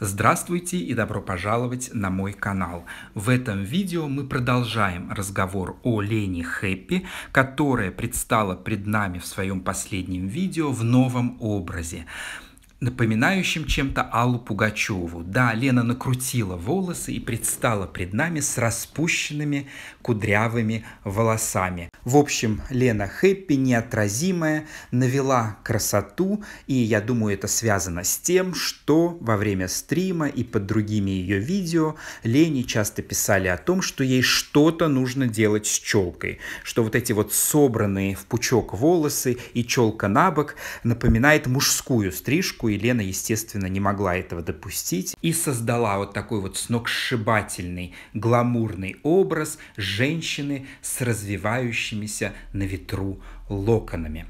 Здравствуйте и добро пожаловать на мой канал. В этом видео мы продолжаем разговор о Лене Хэппи, которая предстала пред нами в своем последнем видео в новом образе напоминающим чем-то Аллу Пугачеву. Да, Лена накрутила волосы и предстала пред нами с распущенными кудрявыми волосами. В общем, Лена Хэппи, неотразимая, навела красоту, и я думаю, это связано с тем, что во время стрима и под другими ее видео Лене часто писали о том, что ей что-то нужно делать с челкой, что вот эти вот собранные в пучок волосы и челка на бок напоминает мужскую стрижку, Елена, естественно, не могла этого допустить и создала вот такой вот сногсшибательный, гламурный образ женщины с развивающимися на ветру локонами.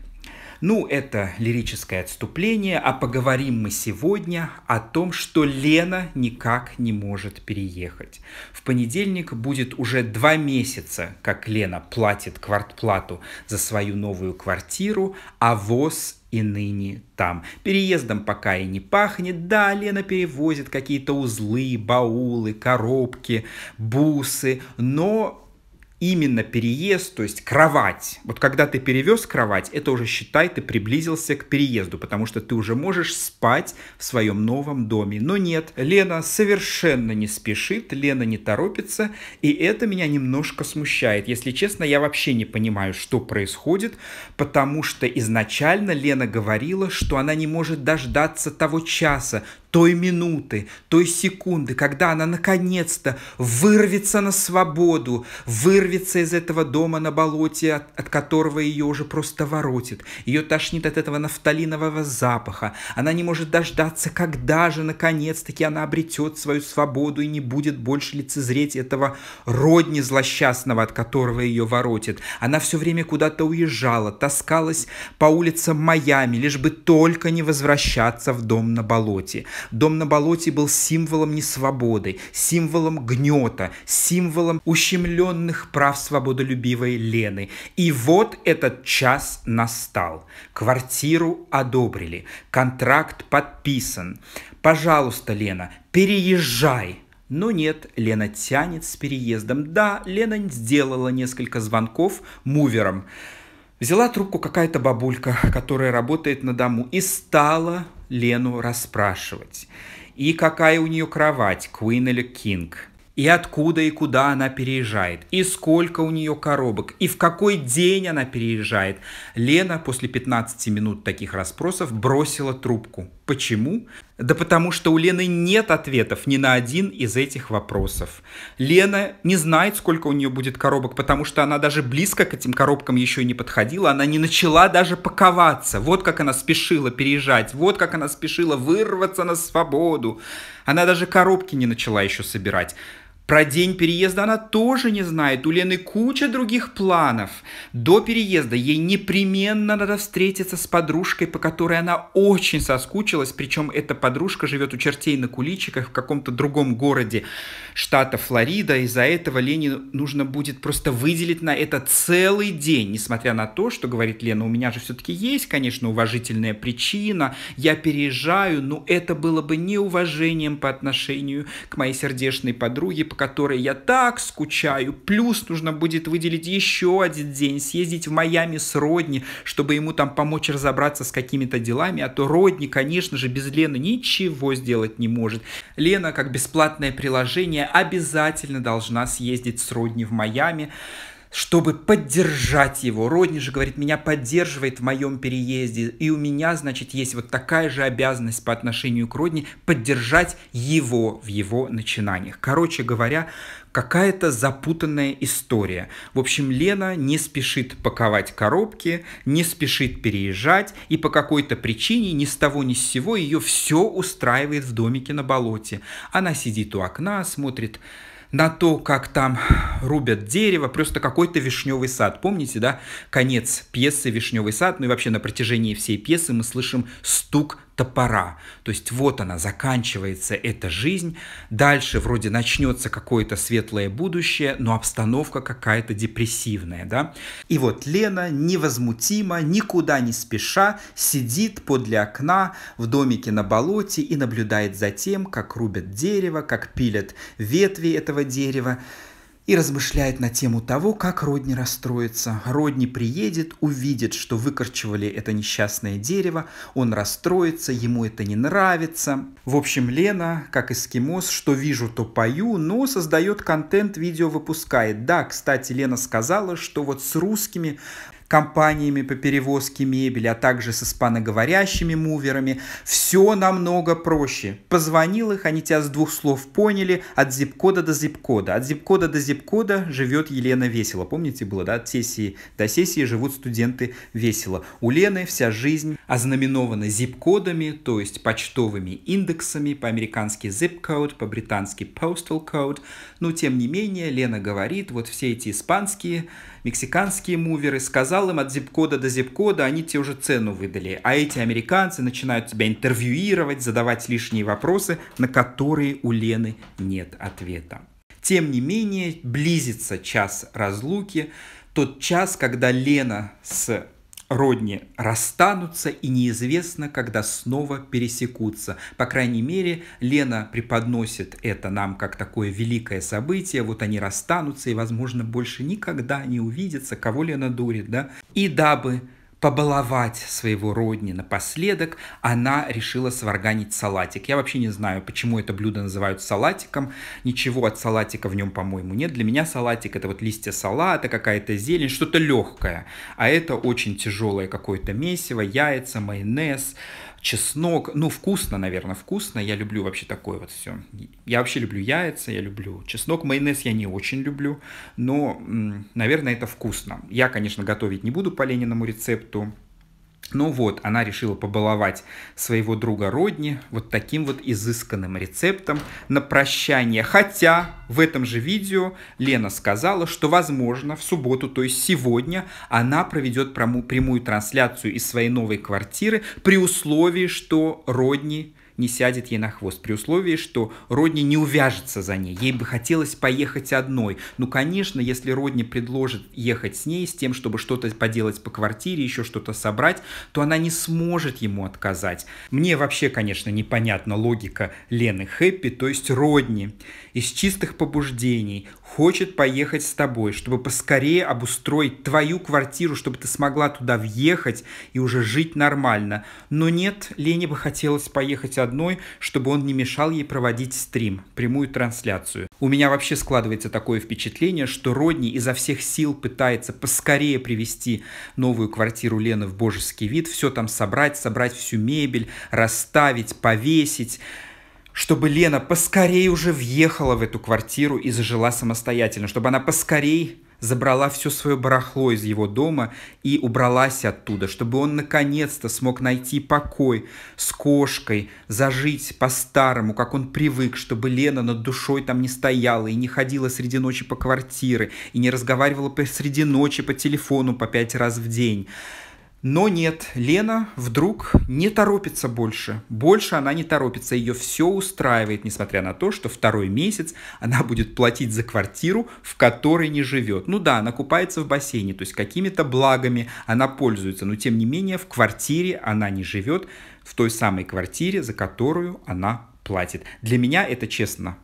Ну, это лирическое отступление, а поговорим мы сегодня о том, что Лена никак не может переехать. В понедельник будет уже два месяца, как Лена платит квартплату за свою новую квартиру, а ВОЗ и ныне там. Переездом пока и не пахнет, да, Лена перевозит какие-то узлы, баулы, коробки, бусы, но именно переезд, то есть кровать. Вот когда ты перевез кровать, это уже считай, ты приблизился к переезду, потому что ты уже можешь спать в своем новом доме. Но нет, Лена совершенно не спешит, Лена не торопится, и это меня немножко смущает. Если честно, я вообще не понимаю, что происходит, потому что изначально Лена говорила, что она не может дождаться того часа, той минуты, той секунды, когда она наконец-то вырвется на свободу, вырвется из этого дома на болоте, от, от которого ее уже просто воротит. Ее тошнит от этого нафталинового запаха. Она не может дождаться, когда же наконец-таки она обретет свою свободу и не будет больше лицезреть этого родни злосчастного, от которого ее воротит. Она все время куда-то уезжала, таскалась по улицам Майами, лишь бы только не возвращаться в дом на болоте. Дом на болоте был символом несвободы, символом гнета, символом ущемленных прав свободолюбивой Лены. И вот этот час настал. Квартиру одобрили, контракт подписан. Пожалуйста, Лена, переезжай. Но нет, Лена тянет с переездом. Да, Лена сделала несколько звонков мувером. Взяла трубку какая-то бабулька, которая работает на дому, и стала Лену расспрашивать. И какая у нее кровать, Queen или Кинг. И откуда и куда она переезжает, и сколько у нее коробок, и в какой день она переезжает. Лена после 15 минут таких расспросов бросила трубку. Почему? Да потому что у Лены нет ответов ни на один из этих вопросов. Лена не знает, сколько у нее будет коробок, потому что она даже близко к этим коробкам еще не подходила, она не начала даже паковаться. Вот как она спешила переезжать, вот как она спешила вырваться на свободу. Она даже коробки не начала еще собирать. Про день переезда она тоже не знает. У Лены куча других планов. До переезда ей непременно надо встретиться с подружкой, по которой она очень соскучилась. Причем эта подружка живет у чертей на куличиках в каком-то другом городе штата Флорида. Из-за этого Лене нужно будет просто выделить на это целый день. Несмотря на то, что говорит Лена, у меня же все-таки есть, конечно, уважительная причина. Я переезжаю, но это было бы неуважением по отношению к моей сердечной подруге, по которой я так скучаю. Плюс нужно будет выделить еще один день, съездить в Майами с Родни, чтобы ему там помочь разобраться с какими-то делами. А то Родни, конечно же, без Лены ничего сделать не может. Лена, как бесплатное приложение, обязательно должна съездить с Родни в Майами чтобы поддержать его. Родни же говорит, меня поддерживает в моем переезде, и у меня, значит, есть вот такая же обязанность по отношению к Родни поддержать его в его начинаниях. Короче говоря, какая-то запутанная история. В общем, Лена не спешит паковать коробки, не спешит переезжать, и по какой-то причине ни с того ни с сего ее все устраивает в домике на болоте. Она сидит у окна, смотрит на то, как там рубят дерево, просто какой-то вишневый сад. Помните, да, конец пьесы «Вишневый сад», ну и вообще на протяжении всей пьесы мы слышим стук топора. То есть вот она, заканчивается эта жизнь, дальше вроде начнется какое-то светлое будущее, но обстановка какая-то депрессивная, да. И вот Лена невозмутимо, никуда не спеша, сидит подле окна в домике на болоте и наблюдает за тем, как рубят дерево, как пилят ветви этого дерева и размышляет на тему того, как Родни расстроится. Родни приедет, увидит, что выкорчевали это несчастное дерево, он расстроится, ему это не нравится. В общем, Лена, как эскимос, что вижу, то пою, но создает контент, видео выпускает. Да, кстати, Лена сказала, что вот с русскими компаниями по перевозке мебели, а также с испаноговорящими муверами. Все намного проще. Позвонил их, они тебя с двух слов поняли, от зип-кода до зип-кода. От зип-кода до зип-кода живет Елена Весело. Помните было, да, от сессии до сессии живут студенты Весело. У Лены вся жизнь ознаменована зип-кодами, то есть почтовыми индексами, по-американски zip-code, по-британски postal code. Но, тем не менее, Лена говорит, вот все эти испанские, мексиканские муверы сказал сказал им от зип-кода до зип-кода, они тебе уже цену выдали. А эти американцы начинают тебя интервьюировать, задавать лишние вопросы, на которые у Лены нет ответа. Тем не менее, близится час разлуки, тот час, когда Лена с родни расстанутся и неизвестно, когда снова пересекутся. По крайней мере, Лена преподносит это нам как такое великое событие. Вот они расстанутся и, возможно, больше никогда не увидятся, кого Лена дурит, да? И дабы побаловать своего родни напоследок, она решила сварганить салатик. Я вообще не знаю, почему это блюдо называют салатиком. Ничего от салатика в нем, по-моему, нет. Для меня салатик это вот листья салата, какая-то зелень, что-то легкое. А это очень тяжелое какое-то месиво, яйца, майонез, чеснок, ну, вкусно, наверное, вкусно. Я люблю вообще такое вот все. Я вообще люблю яйца, я люблю чеснок, майонез я не очень люблю, но, наверное, это вкусно. Я, конечно, готовить не буду по Лениному рецепту, ну вот, она решила побаловать своего друга Родни вот таким вот изысканным рецептом на прощание. Хотя в этом же видео Лена сказала, что, возможно, в субботу, то есть сегодня, она проведет прямую трансляцию из своей новой квартиры при условии, что Родни не сядет ей на хвост, при условии, что Родни не увяжется за ней. Ей бы хотелось поехать одной. Ну, конечно, если Родни предложит ехать с ней, с тем, чтобы что-то поделать по квартире, еще что-то собрать, то она не сможет ему отказать. Мне вообще, конечно, непонятна логика Лены Хэппи, то есть Родни. Из чистых побуждений хочет поехать с тобой, чтобы поскорее обустроить твою квартиру, чтобы ты смогла туда въехать и уже жить нормально. Но нет, Лене бы хотелось поехать одной выходной, чтобы он не мешал ей проводить стрим, прямую трансляцию. У меня вообще складывается такое впечатление, что Родни изо всех сил пытается поскорее привести новую квартиру Лены в божеский вид, все там собрать, собрать всю мебель, расставить, повесить чтобы Лена поскорее уже въехала в эту квартиру и зажила самостоятельно, чтобы она поскорее забрала все свое барахло из его дома и убралась оттуда, чтобы он наконец-то смог найти покой с кошкой, зажить по-старому, как он привык, чтобы Лена над душой там не стояла и не ходила среди ночи по квартире, и не разговаривала посреди ночи по телефону по пять раз в день. Но нет, Лена вдруг не торопится больше. Больше она не торопится, ее все устраивает, несмотря на то, что второй месяц она будет платить за квартиру, в которой не живет. Ну да, она купается в бассейне, то есть какими-то благами она пользуется, но тем не менее в квартире она не живет, в той самой квартире, за которую она платит. Для меня это, честно,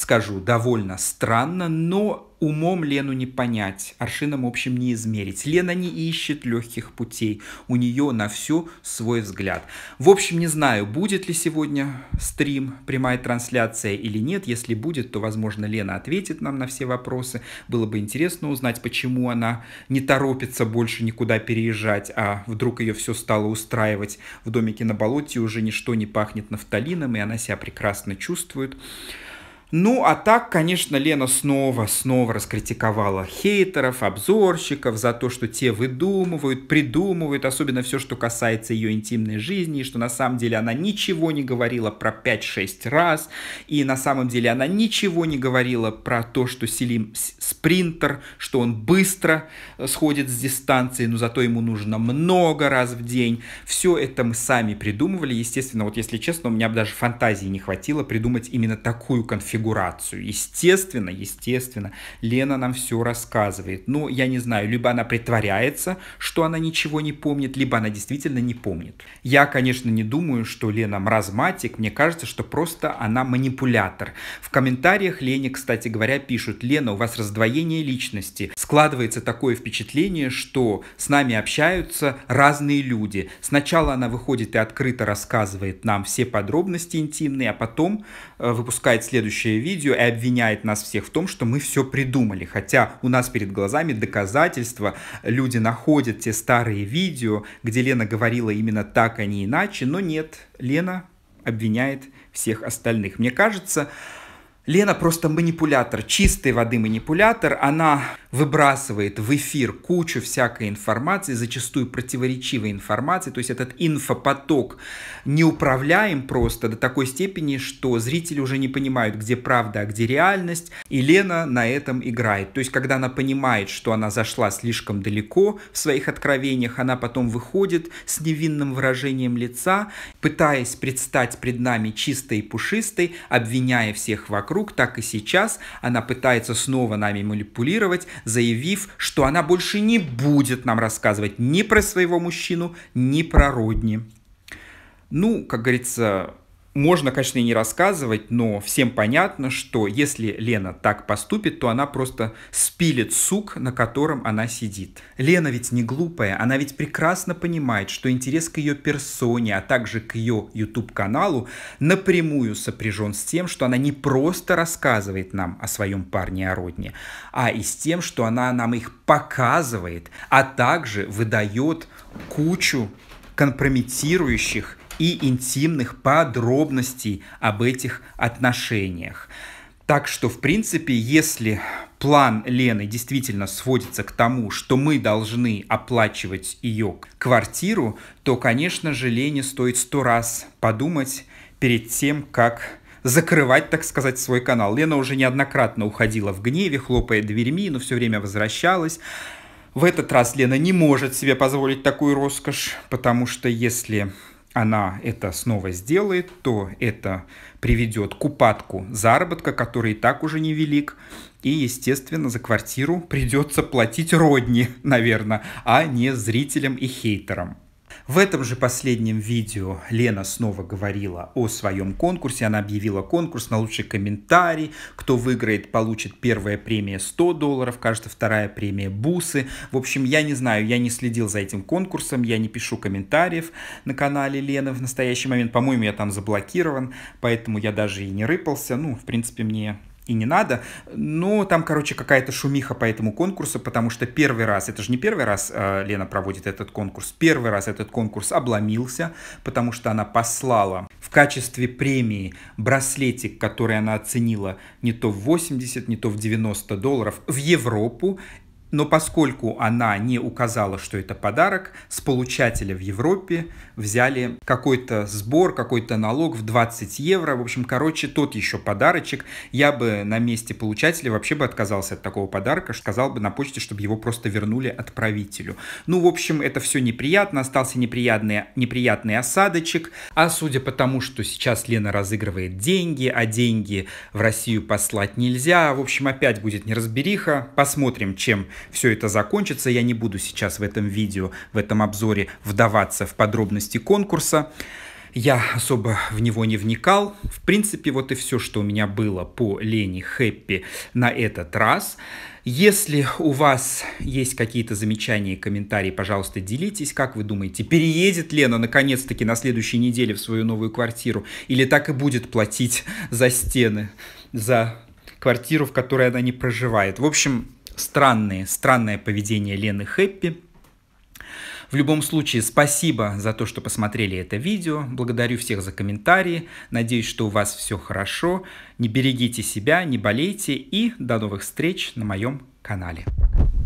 скажу, довольно странно, но умом Лену не понять, аршином в общем не измерить. Лена не ищет легких путей, у нее на все свой взгляд. В общем, не знаю, будет ли сегодня стрим, прямая трансляция или нет. Если будет, то, возможно, Лена ответит нам на все вопросы. Было бы интересно узнать, почему она не торопится больше никуда переезжать, а вдруг ее все стало устраивать в домике на болоте, уже ничто не пахнет нафталином, и она себя прекрасно чувствует. Ну, а так, конечно, Лена снова, снова раскритиковала хейтеров, обзорщиков за то, что те выдумывают, придумывают, особенно все, что касается ее интимной жизни, и что на самом деле она ничего не говорила про 5-6 раз, и на самом деле она ничего не говорила про то, что Селим спринтер, что он быстро э, сходит с дистанции, но зато ему нужно много раз в день. Все это мы сами придумывали. Естественно, вот если честно, у меня бы даже фантазии не хватило придумать именно такую конфигурацию конфигурацию. Естественно, естественно, Лена нам все рассказывает. Но ну, я не знаю, либо она притворяется, что она ничего не помнит, либо она действительно не помнит. Я, конечно, не думаю, что Лена маразматик. Мне кажется, что просто она манипулятор. В комментариях Лене, кстати говоря, пишут, Лена, у вас раздвоение личности. Складывается такое впечатление, что с нами общаются разные люди. Сначала она выходит и открыто рассказывает нам все подробности интимные, а потом э, выпускает следующий следующее видео и обвиняет нас всех в том, что мы все придумали. Хотя у нас перед глазами доказательства, люди находят те старые видео, где Лена говорила именно так, а не иначе, но нет, Лена обвиняет всех остальных. Мне кажется, Лена просто манипулятор, чистой воды манипулятор. Она выбрасывает в эфир кучу всякой информации, зачастую противоречивой информации. То есть этот инфопоток неуправляем просто до такой степени, что зрители уже не понимают, где правда, а где реальность. И Лена на этом играет. То есть когда она понимает, что она зашла слишком далеко в своих откровениях, она потом выходит с невинным выражением лица пытаясь предстать пред нами чистой и пушистой, обвиняя всех вокруг, так и сейчас она пытается снова нами манипулировать, заявив, что она больше не будет нам рассказывать ни про своего мужчину, ни про родни. Ну, как говорится, можно, конечно, и не рассказывать, но всем понятно, что если Лена так поступит, то она просто спилит сук, на котором она сидит. Лена ведь не глупая, она ведь прекрасно понимает, что интерес к ее персоне, а также к ее YouTube-каналу напрямую сопряжен с тем, что она не просто рассказывает нам о своем парне о родне, а и с тем, что она нам их показывает, а также выдает кучу компрометирующих и интимных подробностей об этих отношениях. Так что, в принципе, если план Лены действительно сводится к тому, что мы должны оплачивать ее квартиру, то, конечно же, Лене стоит сто раз подумать перед тем, как закрывать, так сказать, свой канал. Лена уже неоднократно уходила в гневе, хлопая дверьми, но все время возвращалась. В этот раз Лена не может себе позволить такую роскошь, потому что если она это снова сделает, то это приведет к упадку заработка, который и так уже невелик. И, естественно, за квартиру придется платить родни, наверное, а не зрителям и хейтерам. В этом же последнем видео Лена снова говорила о своем конкурсе. Она объявила конкурс на лучший комментарий. Кто выиграет, получит первая премия 100 долларов, каждая вторая премия бусы. В общем, я не знаю, я не следил за этим конкурсом, я не пишу комментариев на канале Лены в настоящий момент. По-моему, я там заблокирован, поэтому я даже и не рыпался. Ну, в принципе, мне и не надо. Но ну, там, короче, какая-то шумиха по этому конкурсу, потому что первый раз, это же не первый раз э, Лена проводит этот конкурс, первый раз этот конкурс обломился, потому что она послала в качестве премии браслетик, который она оценила не то в 80, не то в 90 долларов в Европу, но поскольку она не указала, что это подарок, с получателя в Европе взяли какой-то сбор, какой-то налог в 20 евро. В общем, короче, тот еще подарочек. Я бы на месте получателя вообще бы отказался от такого подарка, сказал бы на почте, чтобы его просто вернули отправителю. Ну, в общем, это все неприятно. Остался неприятный, неприятный осадочек. А судя по тому, что сейчас Лена разыгрывает деньги, а деньги в Россию послать нельзя, в общем, опять будет неразбериха. Посмотрим, чем все это закончится. Я не буду сейчас в этом видео, в этом обзоре вдаваться в подробности конкурса. Я особо в него не вникал. В принципе, вот и все, что у меня было по Лене Хэппи на этот раз. Если у вас есть какие-то замечания и комментарии, пожалуйста, делитесь. Как вы думаете, переедет Лена наконец-таки на следующей неделе в свою новую квартиру? Или так и будет платить за стены, за квартиру, в которой она не проживает? В общем, странные, странное поведение Лены Хэппи. В любом случае, спасибо за то, что посмотрели это видео. Благодарю всех за комментарии. Надеюсь, что у вас все хорошо. Не берегите себя, не болейте и до новых встреч на моем канале. Пока.